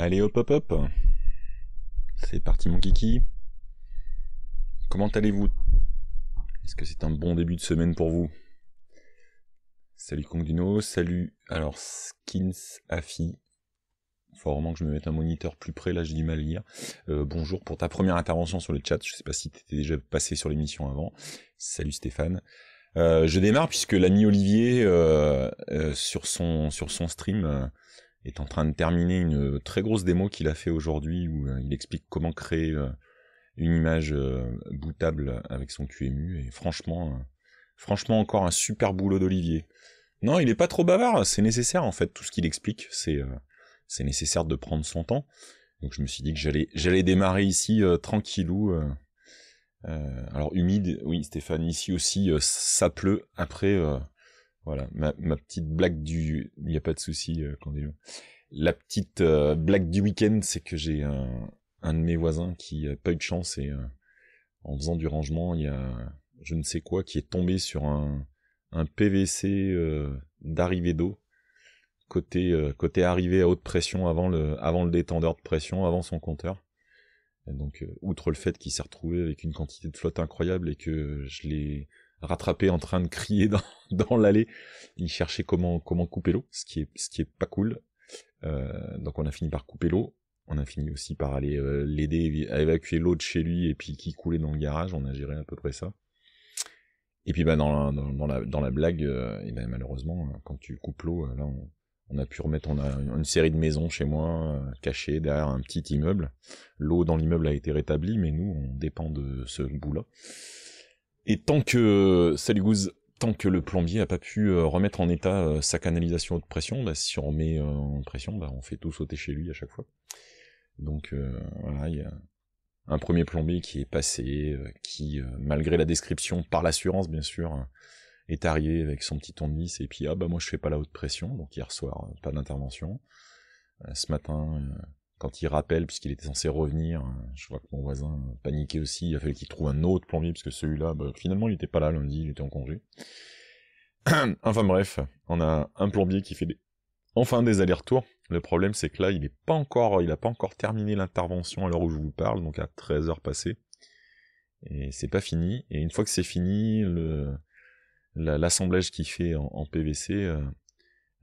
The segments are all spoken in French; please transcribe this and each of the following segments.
Allez hop hop hop C'est parti mon kiki Comment allez-vous Est-ce que c'est un bon début de semaine pour vous Salut Kongduno, salut alors Skins Afi. Faut vraiment que je me mette un moniteur plus près, là j'ai du mal à lire. Euh, bonjour pour ta première intervention sur le chat, je sais pas si tu étais déjà passé sur l'émission avant. Salut Stéphane. Euh, je démarre puisque l'ami Olivier euh, sur, son, sur son stream est en train de terminer une euh, très grosse démo qu'il a fait aujourd'hui où euh, il explique comment créer euh, une image bootable avec son QMU et franchement, franchement encore un super boulot d'Olivier. Non, il n'est pas trop bavard, c'est nécessaire en fait, tout ce qu'il explique, c'est c'est nécessaire de prendre son temps. Donc je me suis dit que j'allais démarrer ici tranquillou. alors humide, oui Stéphane, ici aussi ça pleut. Après voilà, ma, petite blague du... Il a pas de souci, euh, La petite euh, blague du week-end, c'est que j'ai un, un, de mes voisins qui n'a pas eu de chance et euh, en faisant du rangement, il y a je ne sais quoi qui est tombé sur un, un PVC d'arrivée d'eau côté côté arrivée à haute pression avant le avant le détendeur de pression, avant son compteur. donc outre le fait qu'il s'est retrouvé avec une quantité de flotte incroyable et que je l'ai rattrapé en train de crier dans, dans l'allée. Il cherchait comment, comment couper l'eau, ce qui est, ce qui est pas cool. Euh, donc on a fini par couper l'eau. On a fini aussi par aller euh, l'aider à évacuer l'eau de chez lui et puis qui coulait dans le garage. On a géré à peu près ça. Et puis bah, dans, la, dans, la, dans la blague, euh, ben, malheureusement, quand tu coupes l'eau, là on, on, a pu remettre, on a une série de maisons chez moi, cachées derrière un petit immeuble. L'eau dans l'immeuble a été rétablie, mais nous on dépend de ce bout-là. Et tant que, salut tant que le plombier a pas pu euh, remettre en état euh, sa canalisation haute pression, bah, si on remet euh, en pression, bah, on fait tout sauter chez lui à chaque fois. Donc voilà, il y a un premier plombier qui est passé, qui, malgré la description par l'assurance bien sûr, est arrivé avec son petit tournevis et puis ah bah moi je fais pas la haute pression, donc hier soir pas d'intervention. ce matin, quand il rappelle, puisqu'il était censé revenir, hein, je vois que mon voisin paniquait aussi, il a fallu qu'il trouve un autre plombier, puisque celui-là, bah, finalement, il n'était pas là lundi, il était en congé. enfin bref, on a un plombier qui fait enfin des allers-retours. Le problème, c'est que là, il n'est pas encore, il n'a pas encore terminé l'intervention à l'heure où je vous parle, donc à 13h passées. Et c'est pas fini. Et une fois que c'est fini, l'assemblage qu'il fait en, PVC, euh,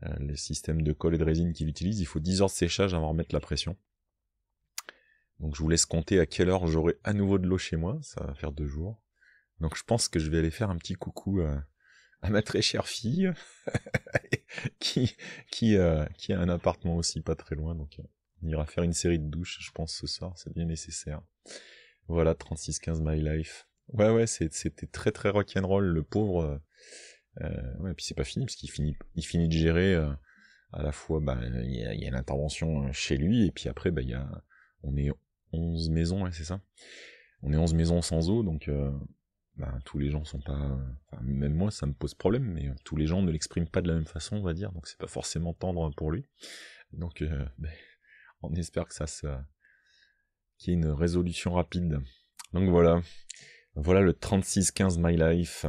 euh, le système de colle et de résine qu'il utilise, il faut 10 heures de séchage avant de remettre la pression. Donc je vous laisse compter à quelle heure j'aurai à nouveau de l'eau chez moi, ça va faire deux jours. Donc je pense que je vais aller faire un petit coucou euh, à, ma très chère fille, qui, qui, euh, qui, a un appartement aussi pas très loin, donc on ira faire une série de douches, je pense, ce soir, c'est bien nécessaire. Voilà, 3615 My Life. Ouais, ouais, c'était très très rock'n'roll, le pauvre... Euh, et puis c'est pas fini, parce qu'il finit, il finit de gérer euh, à la fois, bah, il y a, l'intervention euh, chez lui, et puis après, bah, y a, on est 11 maisons, c'est ça On est 11 maisons sans eau, donc bah, tous les gens sont pas. Enfin, même moi, ça me pose problème, mais tous les gens ne l'expriment pas de la même façon, on va dire, donc c'est pas forcément tendre pour lui. Donc, ben, on espère que ça se. qu'il y ait une résolution rapide. Donc voilà. Voilà le 3615 My Life.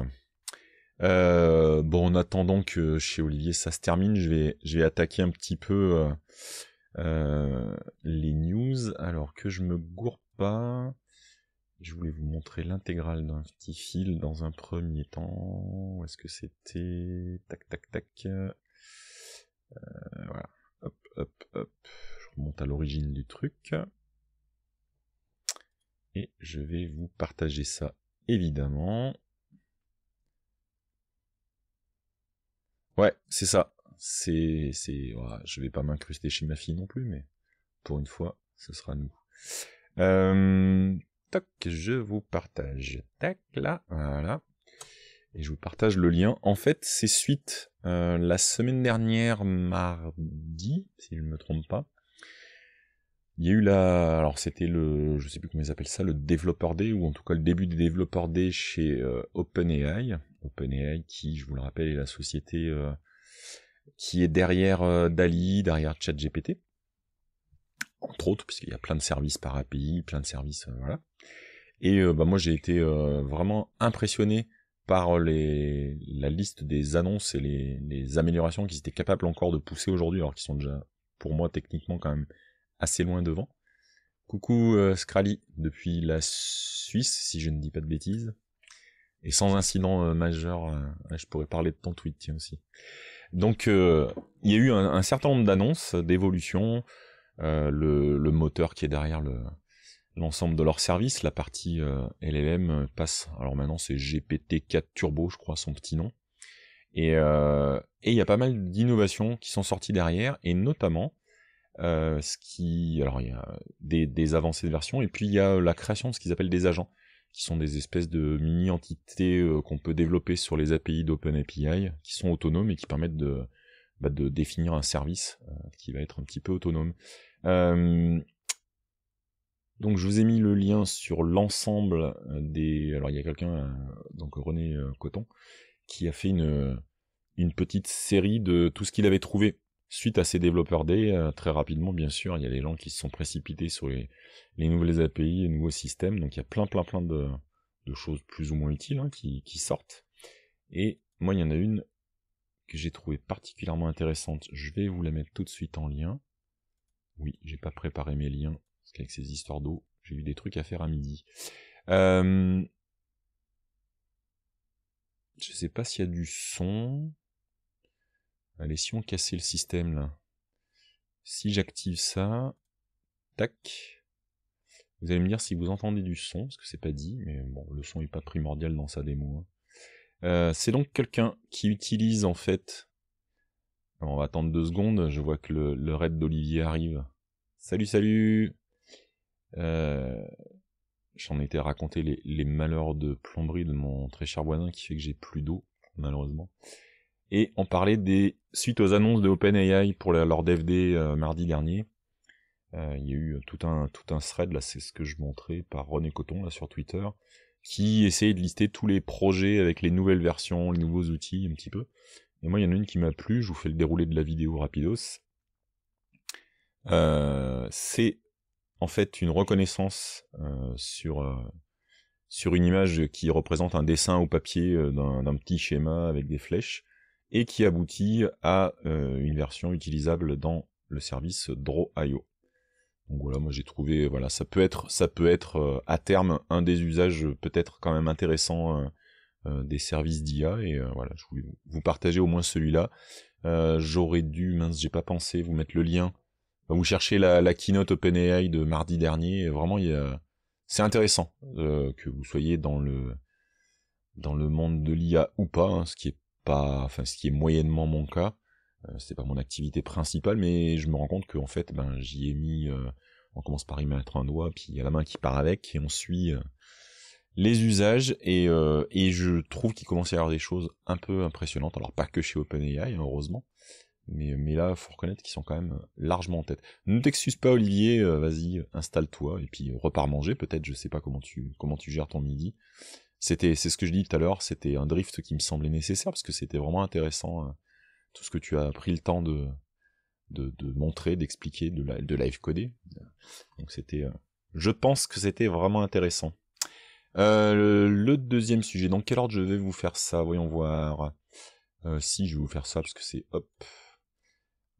Euh, bon, en attendant que chez Olivier ça se termine, je vais, attaquer un petit peu euh, euh, les news. Alors que je me gourre pas. Je voulais vous montrer l'intégrale d'un petit fil dans un premier temps. Où est-ce que c'était Tac, tac, tac. voilà. Hop, hop, hop. Je remonte à l'origine du truc. Et je vais vous partager ça, évidemment. Ouais, c'est ça. C'est, c'est, je vais pas m'incruster chez ma fille non plus, mais pour une fois, ce sera nous. Euh, toc, je vous partage. Tac, là, voilà. Et je vous partage le lien. En fait, c'est suite euh, la semaine dernière, mardi, si je ne me trompe pas. Il y a eu la, alors c'était le, je sais plus comment ils appellent ça, le développeur D ou en tout cas le début du développeur D chez euh, OpenAI. OpenAI, qui, je vous le rappelle, est la société euh, qui est derrière euh, Dali, derrière ChatGPT, entre autres, puisqu'il y a plein de services par API, plein de services, euh, voilà. Et bah, moi, j'ai été vraiment impressionné par les, la liste des annonces et les, améliorations qu'ils étaient capables encore de pousser aujourd'hui, alors qu'ils sont déjà, pour moi, techniquement quand même assez loin devant. Coucou Scrali, depuis la Suisse, si je ne dis pas de bêtises et sans incident euh, majeur. Euh, je pourrais parler de ton tweet aussi. Donc euh, il y a eu un, certain nombre d'annonces, d'évolutions, le, moteur qui est derrière l'ensemble de leurs services. La partie LLM passe, alors maintenant c'est GPT-4 Turbo, je crois, son petit nom. Et il y a pas mal d'innovations qui sont sorties derrière, et notamment ce qui. Alors il y a des, des, avancées de version, et puis il y a la création de ce qu'ils appellent des agents qui sont des espèces de mini-entités euh, qu'on peut développer sur les API d'OpenAPI, qui sont autonomes et qui permettent de, bah, définir un service euh, qui va être un petit peu autonome. Euh, donc je vous ai mis le lien sur l'ensemble des... Alors il y a quelqu'un, donc René Coton, qui a fait une petite série de tout ce qu'il avait trouvé Suite à ces développeurs D, euh, très rapidement, bien sûr, il y a les gens qui se sont précipités sur les, nouvelles API, les nouveaux systèmes. Donc il y a plein, plein, plein de, choses plus ou moins utiles hein, qui, sortent. Et moi, il y en a une que j'ai trouvée particulièrement intéressante. Je vais vous la mettre tout de suite en lien. Oui, j'ai pas préparé mes liens, parce qu'avec ces histoires d'eau, j'ai eu des trucs à faire à midi. Euh... Je sais pas s'il y a du son. Allez, si on cassait le système là, si j'active ça, tac, vous allez me dire si vous entendez du son, parce que c'est pas dit, mais bon, le son n'est pas primordial dans sa démo. Hein. Euh, c'est donc quelqu'un qui utilise en fait. Alors, on va attendre deux secondes, je vois que le, raid d'Olivier arrive. Salut, salut euh, J'en étais raconté raconter les, les, malheurs de plomberie de mon très cher voisin qui fait que j'ai plus d'eau, malheureusement et on parlait des suites aux annonces de OpenAI pour leur DFD euh, mardi dernier. Euh, il y a eu tout un, tout un thread, là c'est ce que je montrais par René Coton là, sur Twitter, qui essayait de lister tous les projets avec les nouvelles versions, les nouveaux outils un petit peu. Et moi il y en a une qui m'a plu, je vous fais le déroulé de la vidéo rapidos. Euh, c'est en fait une reconnaissance sur sur une image qui représente un dessin au papier d'un petit schéma avec des flèches et qui aboutit à euh, une version utilisable dans le service Draw.io. Donc voilà, moi j'ai trouvé, voilà, ça peut être, ça peut être euh, à terme un des usages peut-être quand même intéressant euh, des services d'IA et voilà, je voulais vous partager au moins celui-là. J'aurais dû, mince, j'ai pas pensé, vous mettre le lien. Vous cherchez la, keynote OpenAI de mardi dernier. vraiment, il c'est intéressant que vous soyez dans le dans le monde de l'IA ou pas, hein, ce qui est enfin ce qui est moyennement mon cas, euh, c'est pas mon activité principale, mais je me rends compte qu'en fait, ben, j'y ai mis, euh, on commence par y mettre un doigt, puis il y a la main qui part avec, et on suit euh, les usages, et, et je trouve qu'il commence à y avoir des choses un peu impressionnantes, alors pas que chez OpenAI, hein, heureusement, mais, mais là, faut reconnaître qu'ils sont quand même largement en tête. Ne t'excuse pas, Olivier, vas-y, installe-toi, et puis repars manger, peut-être, je sais pas comment tu, comment tu gères ton midi, c'était, c'est ce que je dis tout à l'heure, c'était un drift qui me semblait nécessaire parce que c'était vraiment intéressant hein, tout ce que tu as pris le temps de, de, montrer, d'expliquer, de, live coder. Donc c'était, euh, je pense que c'était vraiment intéressant. Euh, le, deuxième sujet, dans quel ordre je vais vous faire ça Voyons voir. Euh, si je vais vous faire ça parce que c'est hop.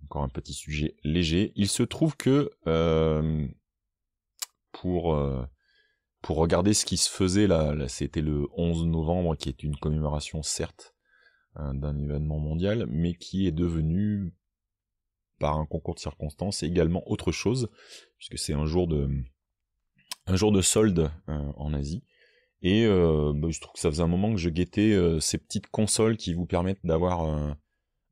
Encore un petit sujet léger. Il se trouve que pour pour regarder ce qui se faisait là, c'était le 11 novembre qui est une commémoration certes hein, d'un événement mondial mais qui est devenu par un concours de circonstances également autre chose puisque c'est un jour de un jour de solde euh, en Asie et euh, bah, je trouve que ça faisait un moment que je guettais euh, ces petites consoles qui vous permettent d'avoir un,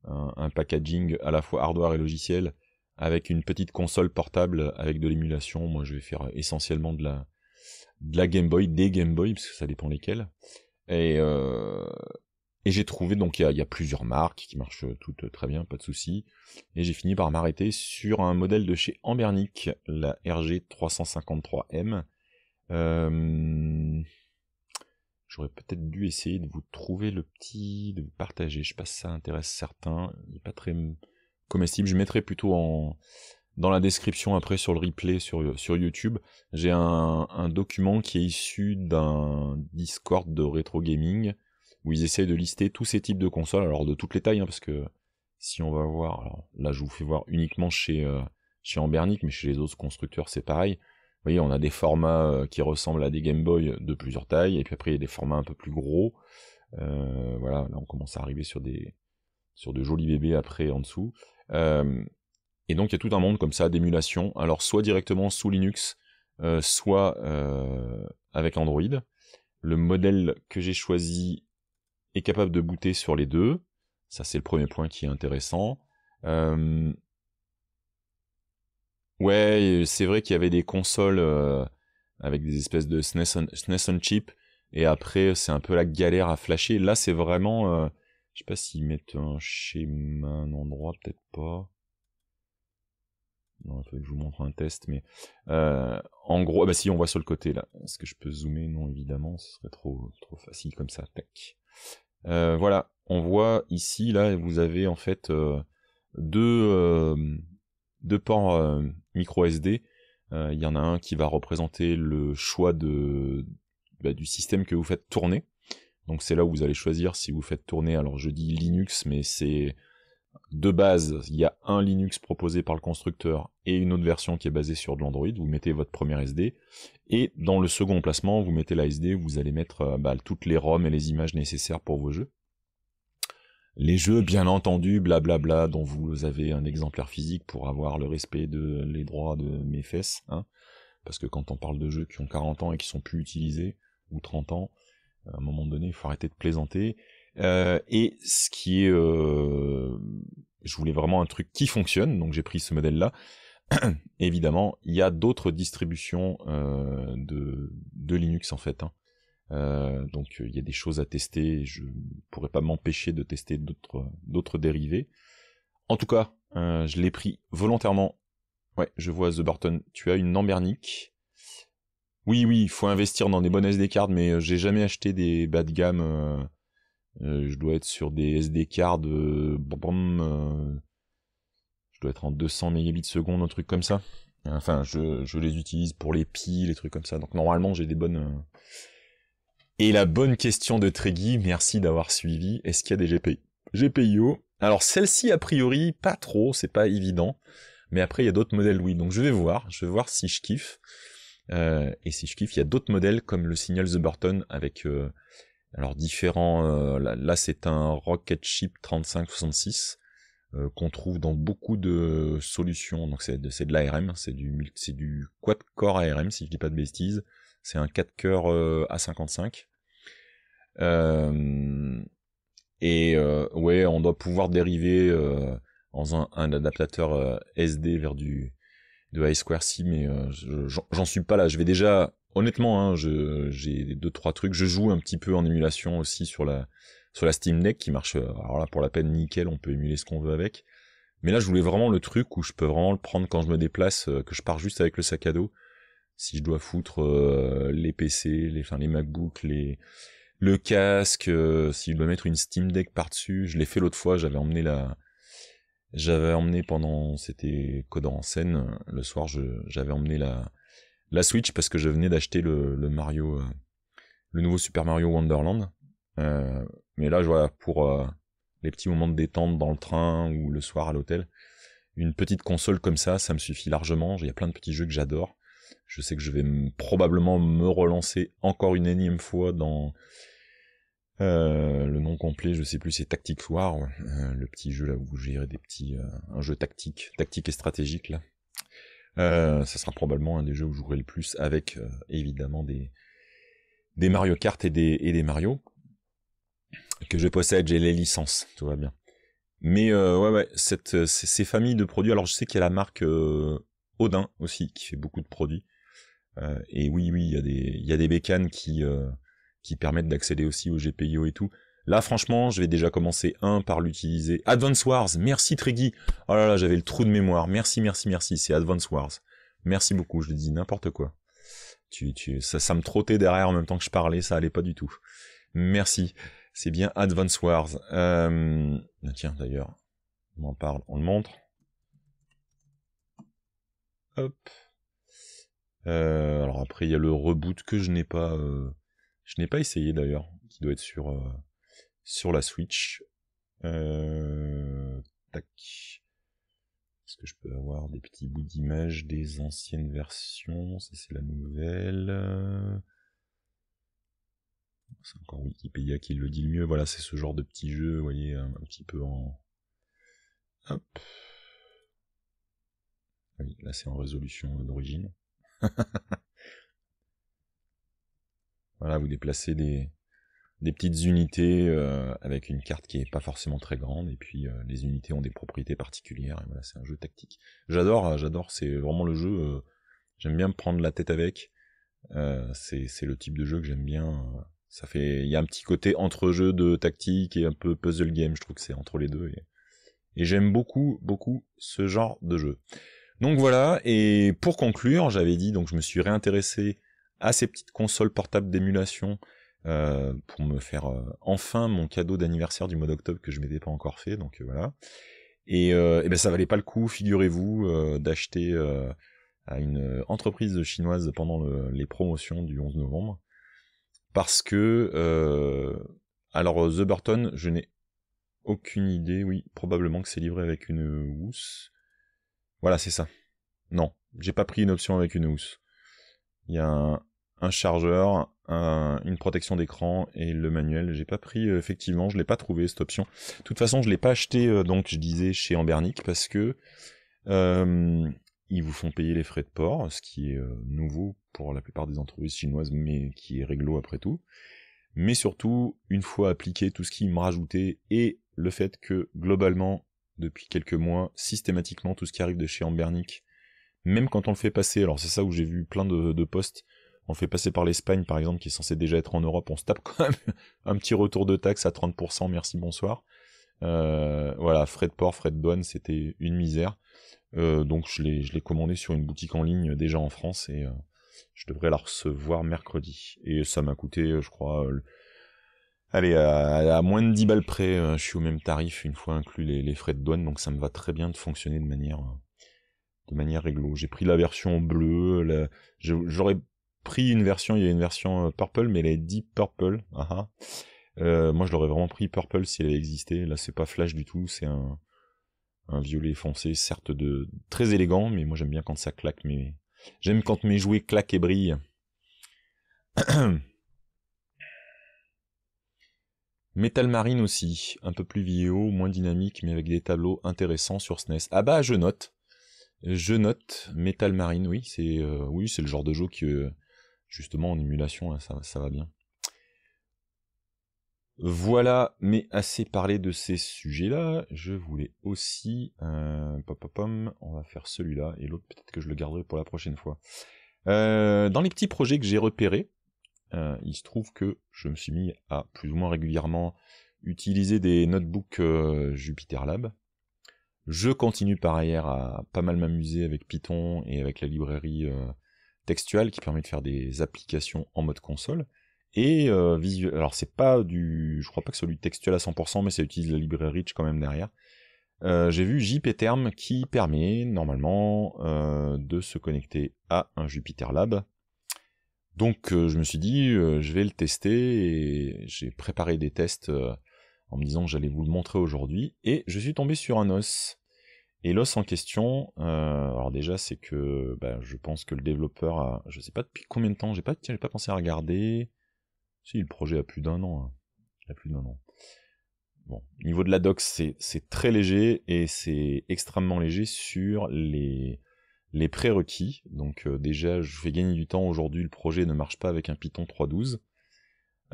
un, packaging à la fois hardware et logiciel avec une petite console portable avec de l'émulation moi je vais faire essentiellement de la de la Game Boy, des Game Boy, parce que ça dépend lesquels. Et, euh, et j'ai trouvé, donc il y, a plusieurs marques qui marchent euh, toutes euh, très bien, pas de souci. Et j'ai fini par m'arrêter sur un modèle de chez Ambernic, la RG353M. J'aurais peut-être dû essayer de vous trouver le petit, de vous partager. Je sais pas si ça intéresse certains. Il n'est pas très comestible. Je mettrai plutôt en, dans la description après sur le replay sur, sur YouTube, j'ai un, document qui est issu d'un Discord de Retro gaming où ils essayent de lister tous ces types de consoles, alors de toutes les tailles, hein, parce que si on va voir, là je vous fais voir uniquement chez, euh, chez mais chez les autres constructeurs c'est pareil. Vous voyez, on a des formats euh, qui ressemblent à des Game Boy de plusieurs tailles, et puis après il y a des formats un peu plus gros. Euh, voilà, là on commence à arriver sur des, sur de jolis bébés après en dessous. Euh, et donc il y a tout un monde comme ça d'émulation, alors soit directement sous Linux, euh, soit euh, avec Android. Le modèle que j'ai choisi est capable de booter sur les deux. Ça c'est le premier point qui est intéressant. Euh... Ouais, c'est vrai qu'il y avait des consoles euh, avec des espèces de SNES chip, et après c'est un peu la galère à flasher. Là c'est vraiment... Euh, je sais pas s'ils mettent un schéma, un endroit, peut-être pas que je vous montre un test, mais euh, en gros, ah bah, si on voit sur le côté là, est-ce que je peux zoomer Non, évidemment, ce serait trop trop facile comme ça. Euh, voilà, on voit ici là, vous avez en fait euh, deux deux ports micro SD. Il y en a un qui va représenter le choix de bah, du système que vous faites tourner. Donc c'est là où vous allez choisir si vous faites tourner. Alors je dis Linux, mais c'est de base, il y a un Linux proposé par le constructeur et une autre version qui est basée sur de l'Android. Vous mettez votre première SD. Et dans le second placement, vous mettez la SD où vous allez mettre euh, bah, toutes les ROM et les images nécessaires pour vos jeux. Les jeux, bien entendu, blablabla, dont vous avez un exemplaire physique pour avoir le respect de les droits de mes fesses. Hein. Parce que quand on parle de jeux qui ont 40 ans et qui sont plus utilisés, ou 30 ans, à un moment donné, il faut arrêter de plaisanter. Euh, et ce qui est... Euh, je voulais vraiment un truc qui fonctionne, donc j'ai pris ce modèle-là. Évidemment, il y a d'autres distributions euh, de, Linux en fait. Hein. donc il y a des choses à tester, je pourrais pas m'empêcher de tester d'autres dérivés. En tout cas, je l'ai pris volontairement. Ouais, je vois The Barton, tu as une Ambernic. Oui, oui, il faut investir dans des bonnes SD cards, mais j'ai jamais acheté des bas de gamme euh, je dois être sur des SD cards. Euh, je dois être en 200 mégabits seconde, un truc comme ça. Enfin, je, les utilise pour les piles, les trucs comme ça. Donc normalement, j'ai des bonnes. Euh. Et la bonne question de Tréguy, merci d'avoir suivi. Est-ce qu'il y a des GPI GPIO. Alors celle-ci, a priori, pas trop, c'est pas évident. Mais après, il y a d'autres modèles, oui. Donc je vais voir, je vais voir si je kiffe. et si je kiffe, il y a d'autres modèles comme le Signal The Burton avec alors différents, euh, là, c'est un rocket ship 3566 euh, qu'on trouve dans beaucoup de solutions. Donc c'est de, l'ARM, c'est du, du quad-core ARM si je dis pas de bêtises. C'est un 4 cœurs A55. et euh, ouais, on doit pouvoir dériver en un, adaptateur SD vers du de I Square C, mais euh, j'en suis pas là. Je vais déjà, honnêtement, hein, j'ai deux trois trucs. Je joue un petit peu en émulation aussi sur la sur la Steam Deck qui marche. Euh, alors là, pour la peine, nickel, on peut émuler ce qu'on veut avec. Mais là, je voulais vraiment le truc où je peux vraiment le prendre quand je me déplace, euh, que je pars juste avec le sac à dos. Si je dois foutre les PC, les, enfin, les MacBooks, les, le casque, s'il si je dois mettre une Steam Deck par-dessus, je l'ai fait l'autre fois, j'avais emmené la, j'avais emmené pendant, c'était Codant en scène, le soir, j'avais emmené la, la Switch parce que je venais d'acheter le, Mario, euh, le nouveau Super Mario Wonderland. Euh, mais là, je vois pour euh, les petits moments de détente dans le train ou le soir à l'hôtel, une petite console comme ça, ça me suffit largement. Il y a plein de petits jeux que j'adore. Je sais que je vais probablement me relancer encore une énième fois dans euh, le nom complet, je sais plus, c'est Tactics War, euh, le petit jeu là où vous gérez des petits, euh, un jeu tactique, tactique et stratégique là. ça sera probablement un des jeux où je jouerai le plus, avec évidemment des des Mario Kart et des et des Mario que je possède, j'ai les licences, tout va bien. Mais ouais, ouais, cette ces familles de produits. Alors je sais qu'il y a la marque Odin aussi qui fait beaucoup de produits. et oui, oui, il y a des il y a des bécanes qui qui permettent d'accéder aussi au GPIO et tout. Là, franchement, je vais déjà commencer un par l'utiliser. Advance Wars, merci Triggy Oh là là, j'avais le trou de mémoire. Merci, merci, merci. C'est Advance Wars. Merci beaucoup. Je dis n'importe quoi. Tu, ça, me trottait derrière en même temps que je parlais. Ça allait pas du tout. Merci. C'est bien Advance Wars. Euh, tiens, d'ailleurs, on en parle, on le montre. Hop. Euh, alors après, il y a le reboot que je n'ai pas. Euh, je n'ai pas essayé d'ailleurs, qui doit être sur, euh, sur la Switch. Euh, tac. Est-ce que je peux avoir des petits bouts d'image des anciennes versions Ça c'est la nouvelle. C'est encore Wikipédia qui le dit le mieux. Voilà, c'est ce genre de petit jeu, vous voyez, un, un petit peu en... Hop. Oui, là c'est en résolution d'origine. Voilà, vous déplacez des, des petites unités euh, avec une carte qui est pas forcément très grande et puis euh, les unités ont des propriétés particulières. Et voilà, c'est un jeu tactique. J'adore, euh, j'adore. C'est vraiment le jeu. j'aime bien me prendre la tête avec. c'est le type de jeu que j'aime bien. Ça fait, il y a un petit côté entre jeu de tactique et un peu puzzle game. Je trouve que c'est entre les deux et j'aime beaucoup, beaucoup ce genre de jeu. Donc voilà. Et pour conclure, j'avais dit donc je me suis réintéressé à ces petites consoles portables d'émulation euh, pour me faire euh, enfin mon cadeau d'anniversaire du mois d'octobre que je m'étais pas encore fait, donc euh, voilà. Et, eh ben ça valait pas le coup, figurez-vous, d'acheter à une entreprise chinoise pendant les promotions du 11 novembre, parce que alors The Burton, je n'ai aucune idée, oui, probablement que c'est livré avec une housse. Voilà, c'est ça. Non, j'ai pas pris une option avec une housse. Il y a un, chargeur, une protection d'écran et le manuel. J'ai pas pris, euh, effectivement, je l'ai pas trouvé cette option. De toute façon, je l'ai pas acheté, euh, donc je disais chez Ambernic, parce que euh, ils vous font payer les frais de port, ce qui est nouveau pour la plupart des entreprises chinoises, mais qui est réglo après tout. Mais surtout, une fois appliqué tout ce qui me rajoutait et le fait que globalement, depuis quelques mois, systématiquement, tout ce qui arrive de chez Ambernic même quand on le fait passer, alors c'est ça où j'ai vu plein de, postes, on le fait passer par l'Espagne par exemple, qui est censé déjà être en Europe, on se tape quand même un petit retour de taxe à 30%, merci, bonsoir. Euh, voilà, frais de port, frais de douane, c'était une misère. Euh, donc je l'ai commandé sur une boutique en ligne euh, déjà en France et je devrais la recevoir mercredi. Et ça m'a coûté, je crois, allez, à, moins de 10 balles près, je suis au même tarif une fois inclus les, les, frais de douane, donc ça me va très bien de fonctionner de manière de manière réglo. J'ai pris la version bleue, j'aurais pris une version, il y a une version euh, purple, mais elle est deep purple. Ah, ah. Euh, moi, je l'aurais vraiment pris purple si elle existait, Là, c'est pas flash du tout, c'est un, un violet foncé, certes de très élégant, mais moi j'aime bien quand ça claque. Mais j'aime quand mes jouets claquent et brillent. Metal Marine aussi, un peu plus vidéo, moins dynamique, mais avec des tableaux intéressants sur SNES. E ah bah, je note. Je note Metal Marine, oui, c'est euh, oui, c'est le genre de jeu que justement en émulation hein, ça, va bien. Voilà, mais assez parlé de ces sujets-là. Je voulais aussi, euh, pom, on va faire celui-là et l'autre peut-être que je le garderai pour la prochaine fois. Euh, dans les petits projets que j'ai repérés, il se trouve que je me suis mis à plus ou moins régulièrement utiliser des notebooks Jupiter Lab. Je continue par ailleurs à pas mal m'amuser avec Python et avec la librairie euh, textuelle qui permet de faire des applications en mode console. Et euh, visuel. Alors c'est pas du, je crois pas que celui textuel à 100%, mais ça utilise la librairie Rich quand même derrière. Euh, j'ai vu JPterm qui permet normalement euh, de se connecter à un JupyterLab. Lab. Donc je me suis dit, je vais le tester et j'ai préparé des tests en me disant que j'allais vous le montrer aujourd'hui, et je suis tombé sur un os. Et l'os en question, euh, alors déjà c'est que bah, je pense que le développeur a, je sais pas depuis combien de temps, j'ai pas, j'ai pas pensé à regarder. Si le projet a plus d'un an, hein. il a plus d'un an. Bon, niveau de la doc, c'est, très léger et c'est extrêmement léger sur les, les prérequis. Donc euh, déjà, je vais gagner du temps. Aujourd'hui, le projet ne marche pas avec un Python 3.12.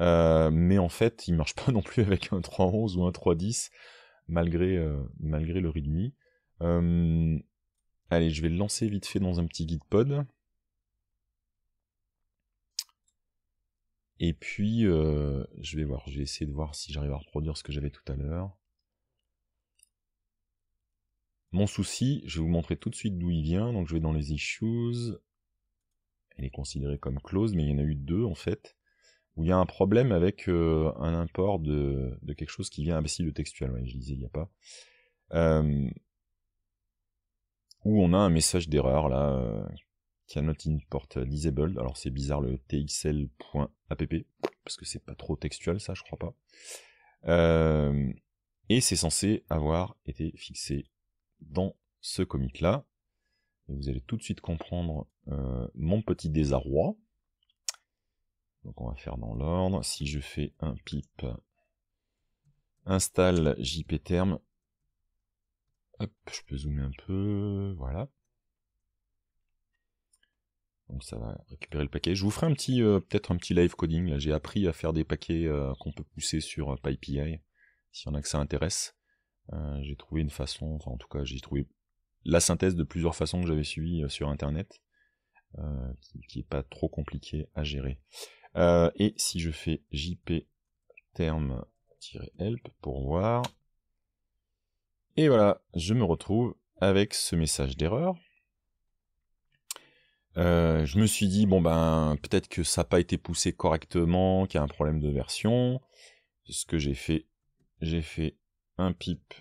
Euh, mais en fait, il marche pas non plus avec un 3.11 ou un 3.10, malgré, euh, malgré le readme. Euh, allez, je vais le lancer vite fait dans un petit guide pod. Et puis, je vais voir, je vais essayer de voir si j'arrive à reproduire ce que j'avais tout à l'heure. Mon souci, je vais vous montrer tout de suite d'où il vient. Donc je vais dans les issues. Elle est considérée comme close, mais il y en a eu deux en fait où il y a un problème avec euh, un import de, quelque chose qui vient imbécile de textuel, ouais, je disais il n'y a pas. Euh, où on a un message d'erreur là, euh, qui euh, not import disabled. Alors c'est bizarre le txl.app, parce que c'est pas trop textuel ça, je crois pas. et c'est censé avoir été fixé dans ce comic là. Et vous allez tout de suite comprendre mon petit désarroi. Donc on va faire dans l'ordre. Si je fais un pip install jpterm, hop, je peux zoomer un peu, voilà. Donc ça va récupérer le paquet. Je vous ferai un petit, euh, peut-être un petit live coding. j'ai appris à faire des paquets euh, qu'on peut pousser sur euh, PyPI, si en a que ça intéresse. j'ai trouvé une façon, enfin en tout cas, j'ai trouvé la synthèse de plusieurs façons que j'avais suivies sur Internet, qui, qui pas trop compliqué à gérer. Euh, et si je fais jp term help pour voir. Et voilà, je me retrouve avec ce message d'erreur. Euh, je me suis dit, bon ben, peut-être que ça n'a pas été poussé correctement, qu'il y a un problème de version. Ce que j'ai fait, j'ai fait un pip.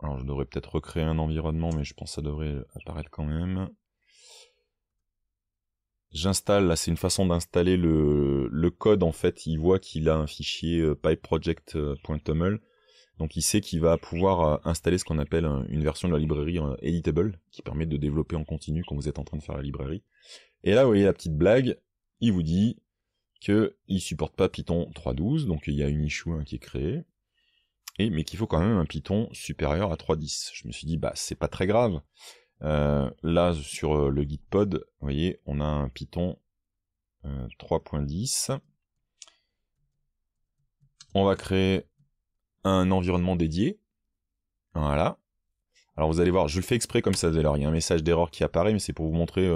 Alors je devrais peut-être recréer un environnement, mais je pense que ça devrait apparaître quand même j'installe, là c'est une façon d'installer le, code en fait, il voit qu'il a un fichier euh, pyproject.toml, euh, donc il sait qu'il va pouvoir euh, installer ce qu'on appelle une version de la librairie editable, qui permet de développer en continu quand vous êtes en train de faire la librairie. Et là vous voyez la petite blague, il vous dit que il supporte pas Python 3.12, donc il y a une issue hein, qui est créée, et mais qu'il faut quand même un Python supérieur à 3.10. Je me suis dit bah c'est pas très grave. Euh, là, sur euh, le GitPod, vous voyez, on a un Python 3.10. Euh, on va créer un environnement dédié. Voilà. Alors vous allez voir, je le fais exprès comme ça, Alors il y a un message d'erreur qui apparaît, mais c'est pour vous montrer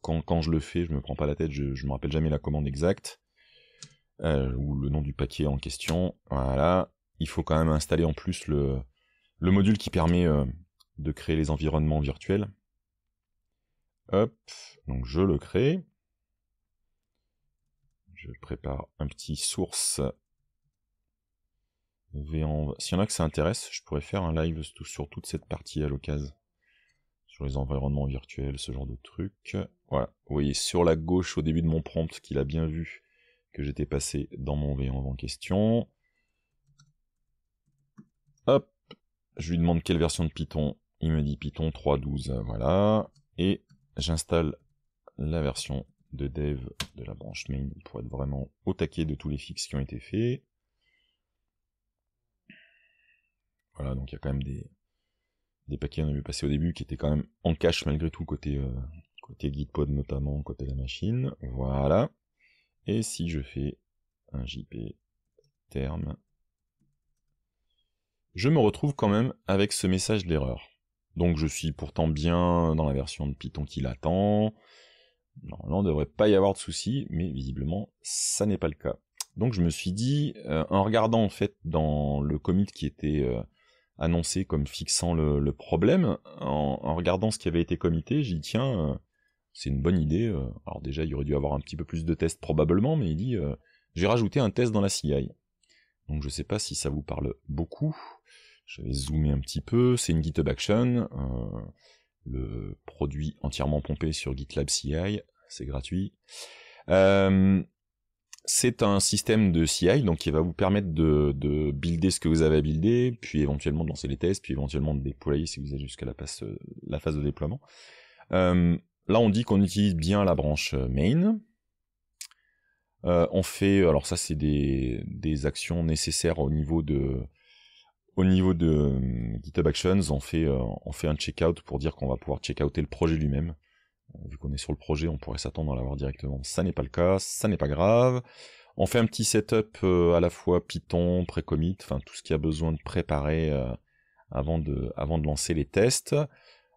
quand, je le fais, je me prends pas la tête, je, ne me rappelle jamais la commande exacte. ou le nom du paquet en question. Voilà. Il faut quand même installer en plus le, le module qui permet de créer les environnements virtuels. Hop, donc je le crée. Je prépare un petit source v S'il y en a que ça intéresse, je pourrais faire un live sur toute cette partie à l'occasion. Sur les environnements virtuels, ce genre de truc. Voilà, vous voyez sur la gauche au début de mon prompt qu'il a bien vu que j'étais passé dans mon v en question. Hop, je lui demande quelle version de Python il me dit Python 3.12, voilà. Et j'installe la version de dev de la branche main pour être vraiment au taquet de tous les fixes qui ont été faits. Voilà, donc il y a quand même des, des paquets, qu'on a vu passer au début, qui étaient quand même en cache malgré tout, côté, euh, GitPod notamment, côté la machine. Voilà. Et si je fais un JP term. je me retrouve quand même avec ce message d'erreur. Donc je suis pourtant bien dans la version de Python qui l'attend. Normalement, on ne devrait pas y avoir de souci, mais visiblement, ça n'est pas le cas. Donc je me suis dit, euh, en regardant en fait dans le commit qui était euh, annoncé comme fixant le, problème, en, regardant ce qui avait été commité, j'ai dit tiens, euh, c'est une bonne idée. Alors déjà, il aurait dû avoir un petit peu plus de tests probablement, mais il dit j'ai rajouté un test dans la CI. Donc je ne sais pas si ça vous parle beaucoup. Je vais zoomer un petit peu, c'est une GitHub Action, euh, le produit entièrement pompé sur GitLab CI, c'est gratuit. Euh, c'est un système de CI donc qui va vous permettre de, builder ce que vous avez à builder, puis éventuellement de lancer les tests, puis éventuellement de déployer si vous êtes jusqu'à la, phase de déploiement. Euh, là, on dit qu'on utilise bien la branche main. on fait, alors ça, c'est des, actions nécessaires au niveau de, au niveau de euh, GitHub Actions, on fait, euh, on fait un checkout pour dire qu'on va pouvoir checkouter le projet lui-même. Euh, vu qu'on est sur le projet, on pourrait s'attendre à l'avoir directement. Ça n'est pas le cas, ça n'est pas grave. On fait un petit setup à la fois Python, pré-commit, enfin tout ce qu'il y a besoin de préparer avant, de, avant de lancer les tests.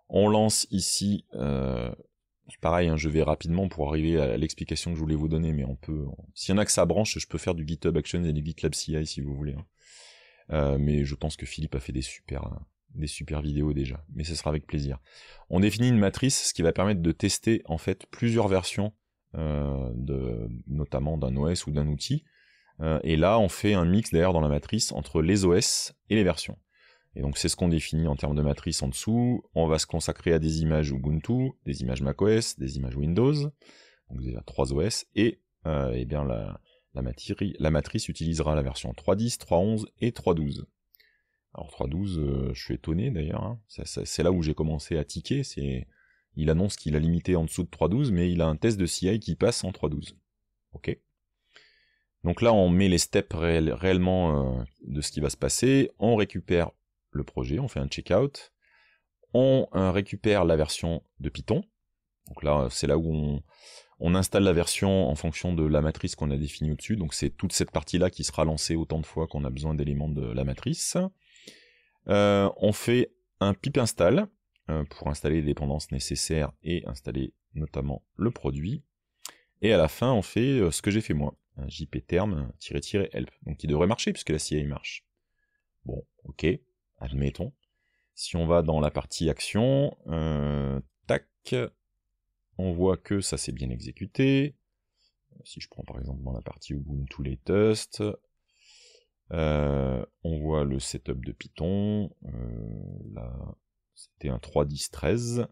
On lance ici pareil, hein, je vais rapidement pour arriver à l'explication que je voulais vous donner, mais on peut. S'il y en a que ça branche, je peux faire du GitHub Actions et du GitLab CI si vous voulez. Hein. Euh, mais je pense que Philippe a fait des super, euh, des super vidéos déjà. Mais ce sera avec plaisir. On définit une matrice, ce qui va permettre de tester en fait plusieurs versions, euh, de, notamment d'un OS ou d'un outil. et là, on fait un mix d'ailleurs dans la matrice entre les OS et les versions. Et donc c'est ce qu'on définit en termes de matrice en dessous. On va se consacrer à des images Ubuntu, des images macOS, des images Windows, donc déjà trois OS, et, eh bien la, la, matrice utilisera la version 3.10, 3.11 et 3.12. Alors 3.12, euh, je suis étonné d'ailleurs, hein. c'est là où j'ai commencé à tiquer, Il annonce qu'il a limité en dessous de 3.12, mais il a un test de CI qui passe en 3.12. Ok. Donc là, on met les steps réellement euh, de ce qui va se passer. On récupère le projet, on fait un checkout. On euh, récupère la version de Python. Donc là, c'est là où on, on installe la version en fonction de la matrice qu'on a définie au-dessus, donc c'est toute cette partie-là qui sera lancée autant de fois qu'on a besoin d'éléments de la matrice. Euh, on fait un pip install euh, pour installer les dépendances nécessaires et installer notamment le produit. Et à la fin, on fait euh, ce que j'ai fait moi, un jpterm-help, donc qui devrait marcher puisque la CI marche. Bon, ok, admettons. Si on va dans la partie action, tac, on voit que ça s'est bien exécuté. Euh, si je prends par exemple dans la partie Ubuntu les tests. Euh, on voit le setup de Python. Euh, là, c'était un 3.10.13.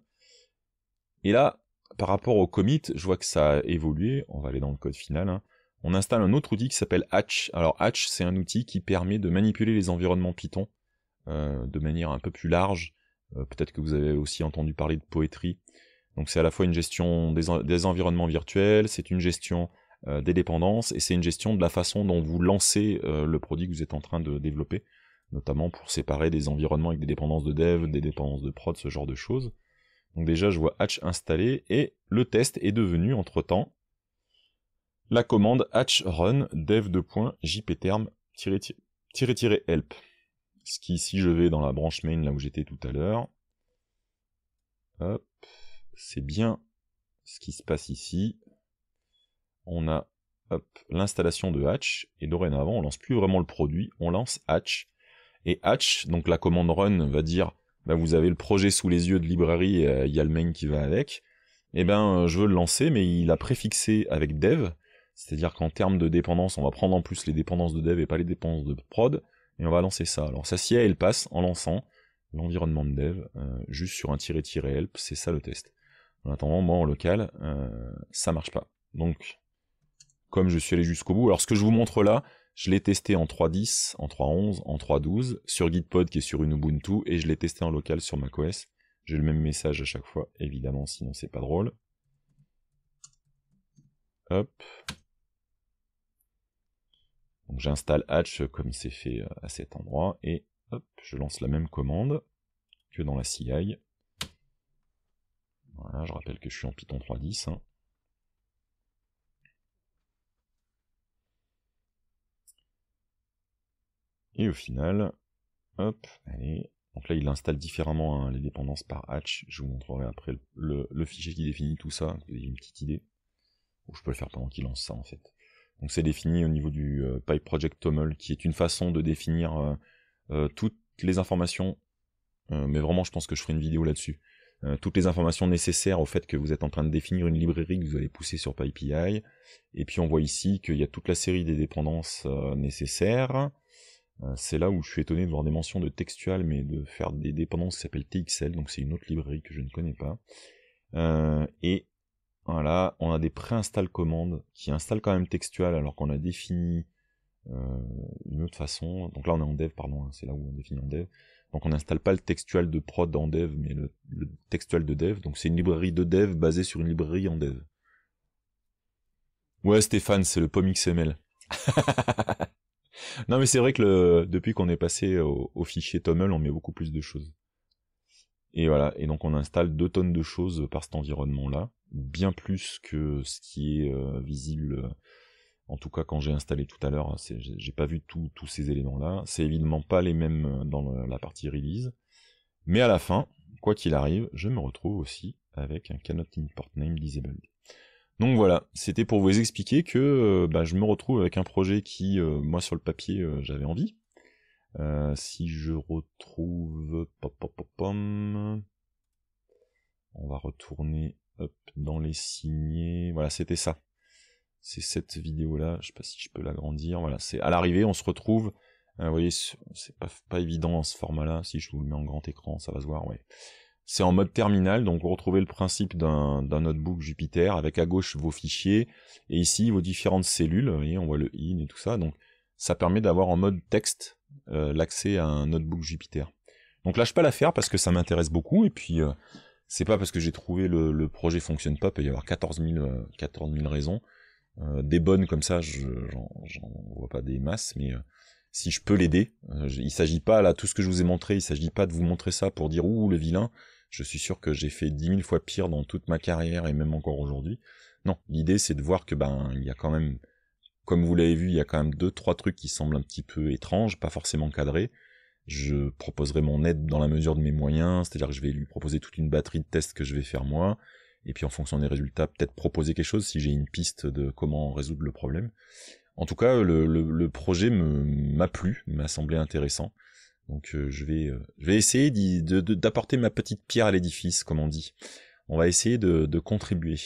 Et là, par rapport au commit, je vois que ça a évolué. On va aller dans le code final. Hein. On installe un autre outil qui s'appelle Hatch. Alors Hatch, c'est un outil qui permet de manipuler les environnements Python de manière un peu plus large. Peut-être que vous avez aussi entendu parler de Poetry. Donc c'est à la fois une gestion des, environnements virtuels, c'est une gestion euh, des dépendances et c'est une gestion de la façon dont vous lancez euh, le produit que vous êtes en train de développer, notamment pour séparer des environnements avec des dépendances de dev, des dépendances de prod, ce genre de choses. Donc déjà je vois Hatch installé et le test est devenu entre-temps la commande hatch run dev2.jpterm-help. Ce qui, si je vais dans la branche main là où j'étais tout à l'heure, hop, c'est bien ce qui se passe ici. On a l'installation de Hatch, et dorénavant on lance plus vraiment le produit, on lance Hatch. Et Hatch, donc la commande run va dire, bah, vous avez le projet sous les yeux de librairie, euh, il y a le main qui va avec. Eh bien, euh, je veux le lancer, mais il a préfixé avec dev, c'est-à-dire qu'en termes de dépendance, on va prendre en plus les dépendances de dev et pas les dépendances de prod, et on va lancer ça. Alors ça, est, elle passe en lançant l'environnement de dev, euh, juste sur un tiret help, c'est ça le test. En attendant, moi en local, euh, ça marche pas. Donc, comme je suis allé jusqu'au bout, alors ce que je vous montre là, je l'ai testé en 3.10, en 3.11, en 3.12, sur Gitpod qui est sur une Ubuntu, et je l'ai testé en local sur macOS. J'ai le même message à chaque fois, évidemment, sinon c'est pas drôle. Hop. Donc j'installe Hatch comme c'est fait euh, à cet endroit, et hop, je lance la même commande que dans la CI je rappelle que je suis en Python 3.10. Hein. Et au final, hop, allez. Donc là, il installe différemment hein, les dépendances par hatch. Je vous montrerai après le, fichier qui définit tout ça, vous avez une petite idée. je peux le faire pendant qu'il lance ça, en fait. Donc c'est défini au niveau du euh, PyProjectToml, qui est une façon de définir euh, euh, toutes les informations. mais vraiment, je pense que je ferai une vidéo là-dessus. Euh, toutes les informations nécessaires au fait que vous êtes en train de définir une librairie que vous allez pousser sur PyPI. Et puis on voit ici qu'il y a toute la série des dépendances euh, nécessaires. Euh, c'est là où je suis étonné de voir des mentions de textual, mais de faire des dépendances qui s'appellent TXL, donc c'est une autre librairie que je ne connais pas. et voilà, on a des pré-install commandes qui installent quand même textual alors qu'on a défini une autre façon. Donc là on est en dev, pardon, hein, c'est là où on définit en dev. Donc on n'installe pas le textuel de prod en dev, mais le, textuel textual de dev. Donc c'est une librairie de dev basée sur une librairie en dev. Ouais Stéphane, c'est le POMXML. non mais c'est vrai que depuis qu'on est passé au, fichier TOML, on met beaucoup plus de choses. Et voilà, et donc on installe deux tonnes de choses par cet environnement-là, bien plus que ce qui est euh, visible en tout cas, quand j'ai installé tout à l'heure, hein, j'ai pas vu tous ces éléments-là. C'est évidemment pas les mêmes euh, dans la partie release. Mais à la fin, quoi qu'il arrive, je me retrouve aussi avec un cannot import name disabled. Donc voilà, c'était pour vous expliquer que euh, bah, je me retrouve avec un projet qui, euh, moi sur le papier, j'avais envie. si je retrouve... On va retourner dans les signés. Voilà, c'était ça c'est cette vidéo là je sais pas si je peux l'agrandir voilà c'est à l'arrivée on se retrouve euh, vous voyez c'est pas, pas évident en hein, ce format là si je vous le mets en grand écran ça va se voir ouais c'est en mode terminal, donc vous retrouvez le principe d'un notebook Jupiter avec à gauche vos fichiers et ici vos différentes cellules. Vous voyez, on voit le in et tout ça. Donc ça permet d'avoir en mode texte euh, l'accès à un notebook Jupiter Donc là, je peux pas la faire parce que ça m'intéresse beaucoup et puis ce euh, c'est pas parce que j'ai trouvé le, le, projet fonctionne pas, il peut y avoir 14 000 raisons. Euh, des bonnes comme ça, j'en vois pas des masses, mais euh, si je peux l'aider, euh, il s'agit pas là tout ce que je vous ai montré, il s'agit pas de vous montrer ça pour dire ouh le vilain. Je suis sûr que j'ai fait dix mille fois pire dans toute ma carrière et même encore aujourd'hui. Non, l'idée c'est de voir que ben il y a quand même, comme vous l'avez vu, il y a quand même deux trois trucs qui semblent un petit peu étranges, pas forcément cadrés. Je proposerai mon aide dans la mesure de mes moyens, c'est-à-dire que je vais lui proposer toute une batterie de tests que je vais faire moi et puis en fonction des résultats, peut-être proposer quelque chose si j'ai une piste de comment résoudre le problème. En tout cas, le, projet m'a plu, m'a semblé intéressant. Donc euh, je, vais, euh, je vais essayer d'apporter ma petite pierre à l'édifice, comme on dit. On va essayer de, contribuer.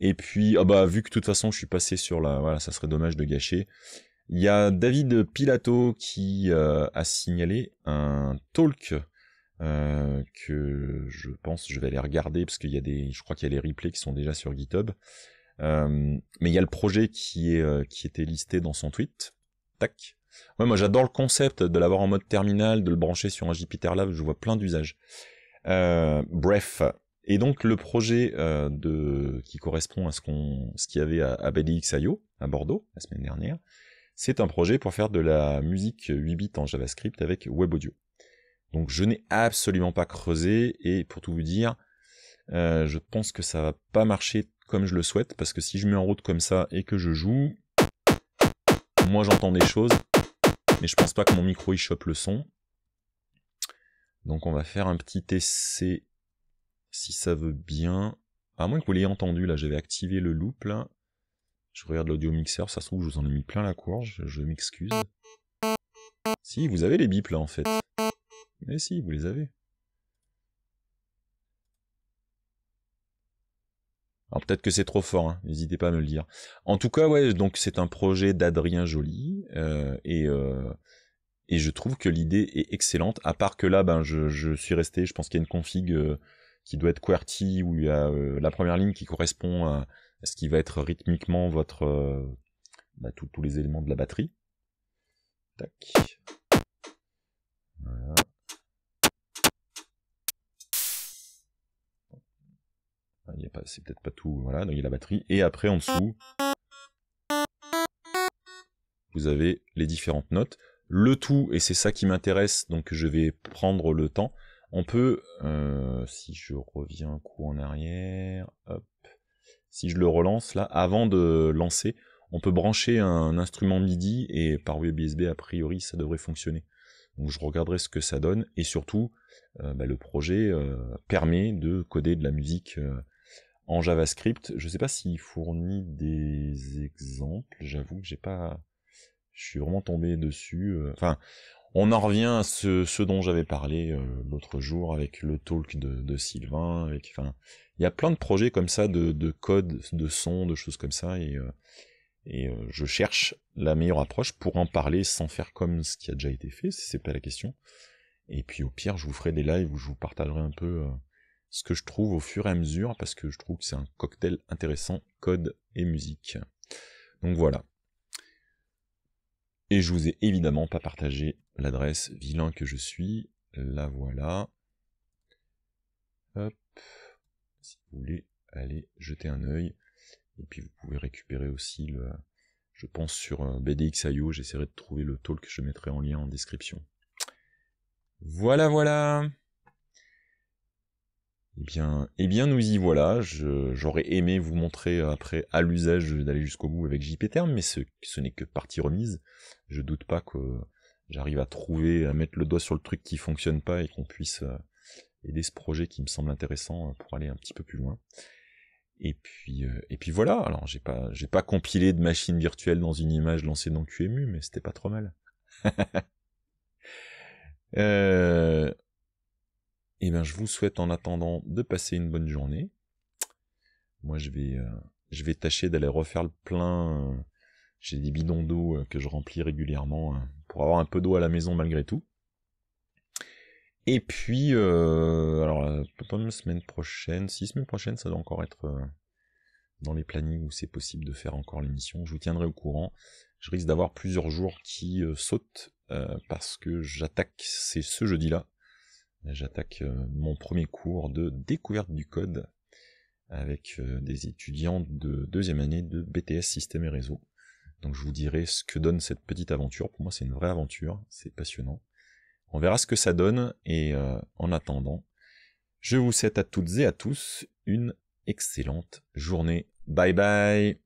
Et puis, ah bah, vu que de toute façon je suis passé sur la... Voilà, ça serait dommage de gâcher. Il y a David Pilato qui euh, a signalé un talk euh, que je pense je vais aller regarder parce qu'il y a des, je crois qu'il y a les replays qui sont déjà sur GitHub. Euh, mais il y a le projet qui est euh, qui était listé dans son tweet. Tac. Ouais, moi j'adore le concept de l'avoir en mode terminal, de le brancher sur un Lab. Je vois plein d'usages. bref, et donc le projet de, qui correspond à ce qu'on, ce qu'il y avait à, à BDXIO à Bordeaux la semaine dernière, c'est un projet pour faire de la musique 8 bits en JavaScript avec Web Audio. Donc je n'ai absolument pas creusé et pour tout vous dire, euh, je pense que ça va pas marcher comme je le souhaite parce que si je mets en route comme ça et que je joue, moi j'entends des choses mais je pense pas que mon micro y chope le son. Donc on va faire un petit essai si ça veut bien. À moins que vous l'ayez entendu là, j'avais activé le loop là. Je regarde l'audio mixeur, ça se trouve je vous en ai mis plein la courge, je m'excuse. Si, vous avez les bips là en fait. Mais eh si, vous les avez. Alors peut-être que c'est trop fort, hein. n'hésitez pas à me le dire. En tout cas, ouais, donc c'est un projet d'Adrien Joly euh, euh, et je trouve que l'idée est excellente. À part que là, ben je, suis resté, je pense qu'il y a une config euh, qui doit être QWERTY où il y a la première ligne qui correspond à, ce qui va être rythmiquement votre bah, tous les éléments de la batterie. Tac. Voilà. Hein, c'est peut-être pas tout. Voilà, donc il y a la batterie. Et après, en dessous, vous avez les différentes notes. Le tout, et c'est ça qui m'intéresse, donc je vais prendre le temps. On peut, euh, si je reviens un coup en arrière, hop, si je le relance là, avant de lancer, on peut brancher un instrument MIDI et par USB a priori ça devrait fonctionner. Donc je regarderai ce que ça donne et surtout euh, bah, le projet euh, permet de coder de la musique en JavaScript. Je ne sais pas s'il fournit des exemples. J'avoue que j'ai pas, je suis vraiment tombé dessus. Euh, enfin, on en revient à ce, dont j'avais parlé euh, l'autre jour avec le talk de, Sylvain. enfin, il y a plein de projets comme ça de, code, de son, de choses comme ça, et, euh, je cherche la meilleure approche pour en parler sans faire comme ce qui a déjà été fait, si c'est pas la question. Et puis au pire, je vous ferai des lives où je vous partagerai un peu ce que je trouve au fur et à mesure, parce que je trouve que c'est un cocktail intéressant, code et musique. Donc voilà. Et je vous ai évidemment pas partagé l'adresse vilain que je suis. La voilà. Hop. Si vous voulez, allez jeter un œil. Et puis vous pouvez récupérer aussi le. Je pense sur euh, BDX.io, j'essaierai de trouver le talk que je mettrai en lien en description. Voilà, voilà eh bien, eh bien, nous y voilà. J'aurais aimé vous montrer après à l'usage d'aller jusqu'au bout avec JPterm, mais ce, ce n'est que partie remise. Je doute pas que j'arrive à trouver, à mettre le doigt sur le truc qui fonctionne pas et qu'on puisse euh, aider ce projet qui me semble intéressant euh, pour aller un petit peu plus loin. Et puis, euh, et puis voilà. Alors, j'ai pas, j'ai pas compilé de machine virtuelle dans une image lancée dans QEMU, mais c'était pas trop mal. euh, et eh bien, je vous souhaite en attendant de passer une bonne journée. Moi, je vais, euh, je vais tâcher d'aller refaire le plein. Euh, j'ai des bidons d'eau euh, que je remplis régulièrement hein, pour avoir un peu d'eau à la maison malgré tout. Et puis, euh, alors, peut-être une semaine prochaine, six semaines prochaines, ça doit encore être dans les plannings où c'est possible de faire encore l'émission. Je vous tiendrai au courant. Je risque d'avoir plusieurs jours qui sautent parce que j'attaque, c'est ce jeudi-là, J'attaque euh, mon premier cours de découverte du code avec euh, des étudiants de deuxième année de BTS Système et Réseau. Donc je vous dirai ce que donne cette petite aventure. Pour moi c'est une vraie aventure, c'est passionnant. On verra ce que ça donne et euh, en attendant, je vous souhaite à toutes et à tous une excellente journée. Bye bye